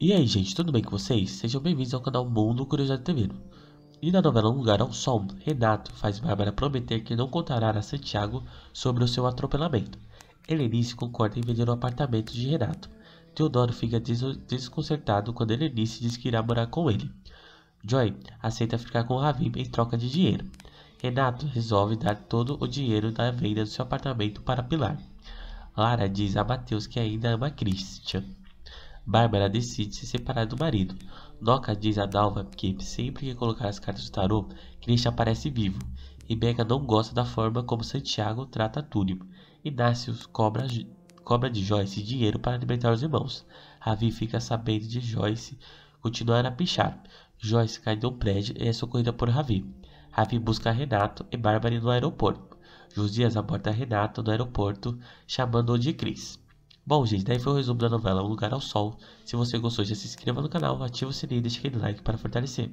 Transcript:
E aí, gente, tudo bem com vocês? Sejam bem-vindos ao canal Mundo Curiosidade TV. E na novela Um Lugar ao Sol, Renato faz Bárbara prometer que não contará a Santiago sobre o seu atropelamento. Helenice concorda em vender o apartamento de Renato. Teodoro fica des desconcertado quando Helenice diz que irá morar com ele. Joy aceita ficar com Ravim em troca de dinheiro. Renato resolve dar todo o dinheiro da venda do seu apartamento para Pilar. Lara diz a Matheus que ainda ama Christian. Bárbara decide se separar do marido. Noca diz a Dalva que sempre que colocar as cartas do tarô, Christian aparece vivo. Rebeca não gosta da forma como Santiago trata Túlio. Inácios cobra, cobra de Joyce dinheiro para libertar os irmãos. Ravi fica sabendo de Joyce continuar a pichar. Joyce cai de um prédio e é socorrida por Ravi. Ravi busca Renato e Bárbara no aeroporto. Josias aborda Renato no aeroporto, chamando-o de Cris. Bom, gente, daí foi o resumo da novela O Lugar ao Sol. Se você gostou, já se inscreva no canal, ativa o sininho e deixa aquele like para fortalecer.